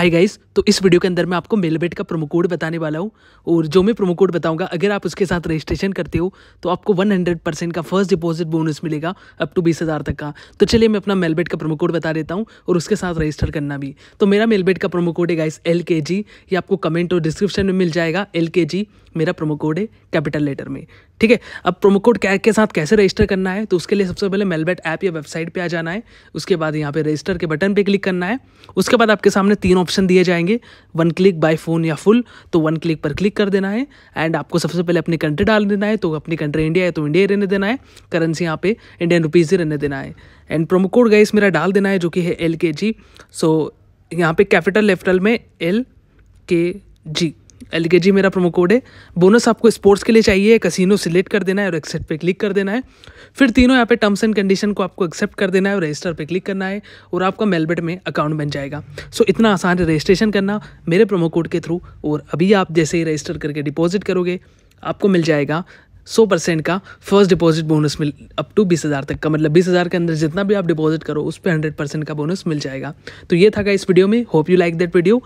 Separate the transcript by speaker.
Speaker 1: hi guys तो इस video के अंदर मैं आपको मेलबेट का प्रोमो कोड बताने वाला हूँ और जो मैं प्रोमो कोड बताऊँगा अगर आप उसके साथ रजिस्ट्रेशन करते हो तो आपको 100 परसेंट का फर्स्ट डिपॉजिट बोनस मिलेगा अप टू बीस हज़ार तक का तो चलिए मैं अपना मेलबेट का प्रोमो कोड बता देता हूँ और उसके साथ रजिस्टर करना भी तो मेरा मेलबेट का प्रोमो कोड है गाइस एल ये आपको कमेंट और डिस्क्रिप्शन में मिल जाएगा एल मेरा प्रोमो कोड है कैपिटल लेटर में ठीक है अब प्रोमो कोड क्या के साथ कैसे रजिस्टर करना है तो उसके लिए सबसे पहले मेलबेट ऐप या वेबसाइट पे आ जाना है उसके बाद यहाँ पे रजिस्टर के बटन पे क्लिक करना है उसके बाद आपके सामने तीन ऑप्शन दिए जाएंगे वन क्लिक बाय फ़ोन या फुल तो वन क्लिक पर क्लिक कर देना है एंड आपको सबसे पहले अपनी कंट्री डाल देना है तो अपनी कंट्री इंडिया है तो इंडिया रहने देना है करेंसी यहाँ पे इंडियन रुपीज़ ही रहने देना है एंड प्रोमो कोड गाइस मेरा डाल देना है जो कि है एल के जी सो यहाँ पे कैपिटल लेफ्टल में L K G L K G मेरा प्रोमो कोड है बोनस आपको स्पोर्ट्स के लिए चाहिए कसिनो सिलेक्ट कर देना है और एक्सेप्ट पे क्लिक कर देना है फिर तीनों यहाँ पे टर्म्स एंड कंडीशन को आपको एक्सेप्ट कर देना है और रजिस्टर पे क्लिक करना है और आपका मेलबेट में अकाउंट बन जाएगा सो इतना आसान है रजिस्ट्रेशन करना मेरे प्रोमो कोड के थ्रू और अभी आप जैसे ही रजिस्टर करके डिपॉजिट करोगे आपको मिल जाएगा सौ परसेंट का फर्स्ट डिपॉजिट बोनस मिल अप टू बीस हज़ार तक का मतलब बीस हज़ार के अंदर जितना भी आप डिपॉजिट करो उस पर हंड्रेड परसेंट का बोनस मिल जाएगा तो ये था का इस वीडियो में hope you like that video